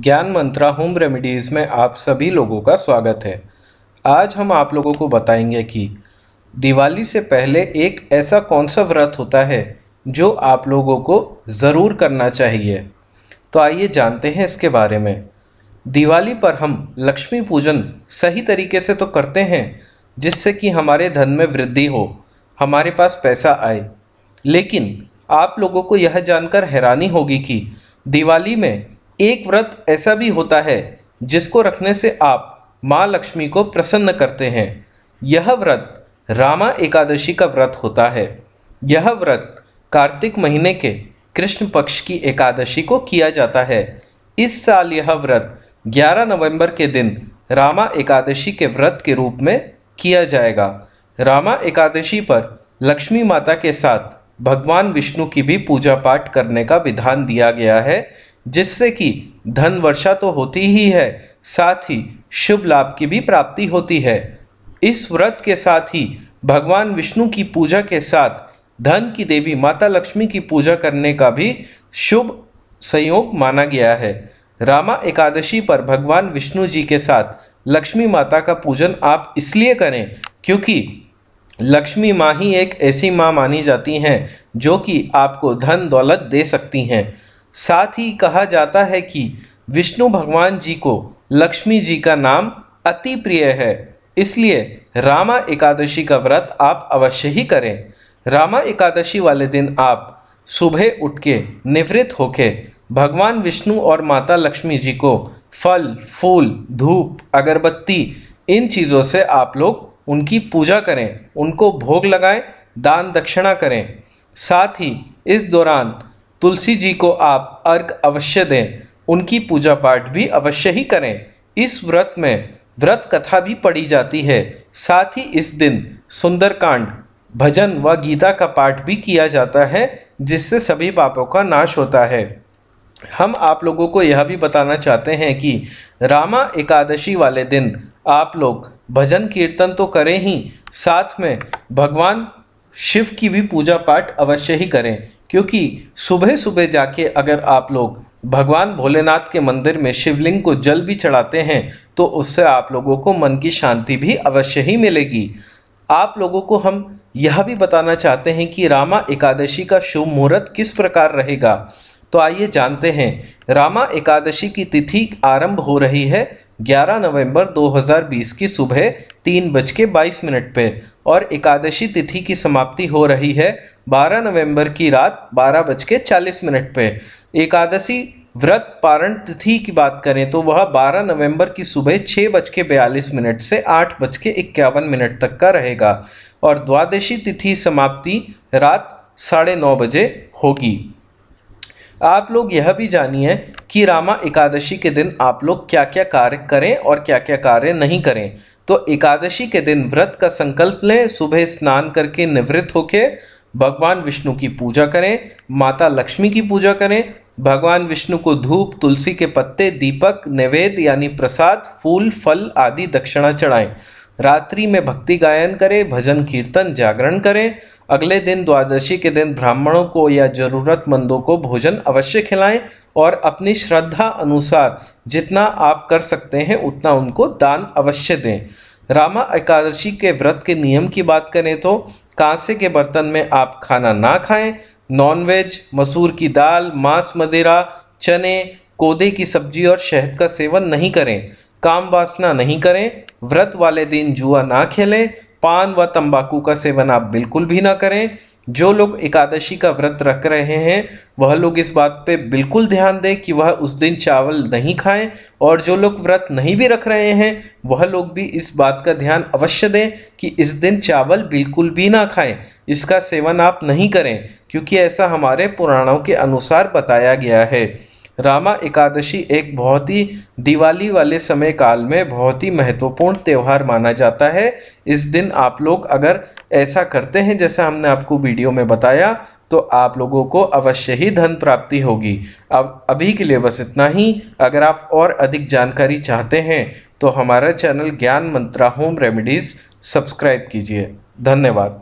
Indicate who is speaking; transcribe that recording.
Speaker 1: ज्ञान मंत्रा home remedies में आप सभी लोगों का स्वागत है आज हम आप लोगों को बताएंगे कि दिवाली से पहले एक ऐसा कौन सा व्रत होता है जो आप लोगों को ज़रूर करना चाहिए तो आइए जानते हैं इसके बारे में दिवाली पर हम लक्ष्मी पूजन सही तरीके से तो करते हैं जिससे कि हमारे धन में वृद्धि हो हमारे पास पैसा आए लेकिन आप लोगों को यह जानकर हैरानी होगी कि दिवाली में एक व्रत ऐसा भी होता है जिसको रखने से आप माँ लक्ष्मी को प्रसन्न करते हैं यह व्रत रामा एकादशी का व्रत होता है यह व्रत कार्तिक महीने के कृष्ण पक्ष की एकादशी को किया जाता है इस साल यह व्रत 11 नवंबर के दिन रामा एकादशी के व्रत के रूप में किया जाएगा रामा एकादशी पर लक्ष्मी माता के साथ भगवान विष्णु की भी पूजा पाठ करने का विधान दिया गया है जिससे कि धन वर्षा तो होती ही है साथ ही शुभ लाभ की भी प्राप्ति होती है इस व्रत के साथ ही भगवान विष्णु की पूजा के साथ धन की देवी माता लक्ष्मी की पूजा करने का भी शुभ संयोग माना गया है रामा एकादशी पर भगवान विष्णु जी के साथ लक्ष्मी माता का पूजन आप इसलिए करें क्योंकि लक्ष्मी माँ ही एक ऐसी माँ मानी जाती हैं जो कि आपको धन दौलत दे सकती हैं साथ ही कहा जाता है कि विष्णु भगवान जी को लक्ष्मी जी का नाम अति प्रिय है इसलिए रामा एकादशी का व्रत आप अवश्य ही करें रामा एकादशी वाले दिन आप सुबह उठ के निवृत्त होके भगवान विष्णु और माता लक्ष्मी जी को फल फूल धूप अगरबत्ती इन चीज़ों से आप लोग उनकी पूजा करें उनको भोग लगाएं दान दक्षिणा करें साथ ही इस दौरान तुलसी जी को आप अर्घ अवश्य दें उनकी पूजा पाठ भी अवश्य ही करें इस व्रत में व्रत कथा भी पढ़ी जाती है साथ ही इस दिन सुंदरकांड भजन व गीता का पाठ भी किया जाता है जिससे सभी पापों का नाश होता है हम आप लोगों को यह भी बताना चाहते हैं कि रामा एकादशी वाले दिन आप लोग भजन कीर्तन तो करें ही साथ में भगवान शिव की भी पूजा पाठ अवश्य ही करें क्योंकि सुबह सुबह जाके अगर आप लोग भगवान भोलेनाथ के मंदिर में शिवलिंग को जल भी चढ़ाते हैं तो उससे आप लोगों को मन की शांति भी अवश्य ही मिलेगी आप लोगों को हम यह भी बताना चाहते हैं कि रामा एकादशी का शुभ मुहूर्त किस प्रकार रहेगा तो आइए जानते हैं रामा एकादशी की तिथि आरंभ हो रही है 11 नवंबर 2020 की सुबह तीन बज के बाईस मिनट पर और एकादशी तिथि की समाप्ति हो रही है 12 नवंबर की रात बारह बज के चालीस मिनट पर एकादशी व्रत पारण तिथि की बात करें तो वह 12 नवंबर की सुबह छः बज के बयालीस मिनट से आठ बज के इक्यावन मिनट तक का रहेगा और द्वादशी तिथि समाप्ति रात साढ़े नौ बजे होगी आप लोग यह भी जानिए कि रामा एकादशी के दिन आप लोग क्या क्या कार्य करें और क्या क्या कार्य नहीं करें तो एकादशी के दिन व्रत का संकल्प लें सुबह स्नान करके निवृत्त होके भगवान विष्णु की पूजा करें माता लक्ष्मी की पूजा करें भगवान विष्णु को धूप तुलसी के पत्ते दीपक नैवेद्य यानी प्रसाद फूल फल आदि दक्षिणा चढ़ाएं रात्रि में भक्ति गायन करें भजन कीर्तन जागरण करें अगले दिन द्वादशी के दिन ब्राह्मणों को या ज़रूरतमंदों को भोजन अवश्य खिलाएं और अपनी श्रद्धा अनुसार जितना आप कर सकते हैं उतना उनको दान अवश्य दें रामा एकादशी के व्रत के नियम की बात करें तो कांसे के बर्तन में आप खाना ना खाएं नॉनवेज मसूर की दाल मांस मदिरा चने कोदे की सब्जी और शहद का सेवन नहीं करें काम वासना नहीं करें व्रत वाले दिन जुआ ना खेलें पान व तंबाकू का सेवन आप बिल्कुल भी ना करें जो लोग एकादशी का व्रत रख रहे हैं वह लोग इस बात पे बिल्कुल ध्यान दें कि वह उस दिन चावल नहीं खाएं और जो लोग व्रत नहीं भी रख रहे हैं वह लोग भी इस बात का ध्यान अवश्य दें कि इस दिन चावल बिल्कुल भी ना खाएं इसका सेवन आप नहीं करें क्योंकि ऐसा हमारे पुराणों के अनुसार बताया गया है रामा एकादशी एक बहुत ही दिवाली वाले समय काल में बहुत ही महत्वपूर्ण त्यौहार माना जाता है इस दिन आप लोग अगर ऐसा करते हैं जैसा हमने आपको वीडियो में बताया तो आप लोगों को अवश्य ही धन प्राप्ति होगी अब अभी के लिए बस इतना ही अगर आप और अधिक जानकारी चाहते हैं तो हमारा चैनल ज्ञान मंत्रा होम रेमेडीज़ सब्सक्राइब कीजिए धन्यवाद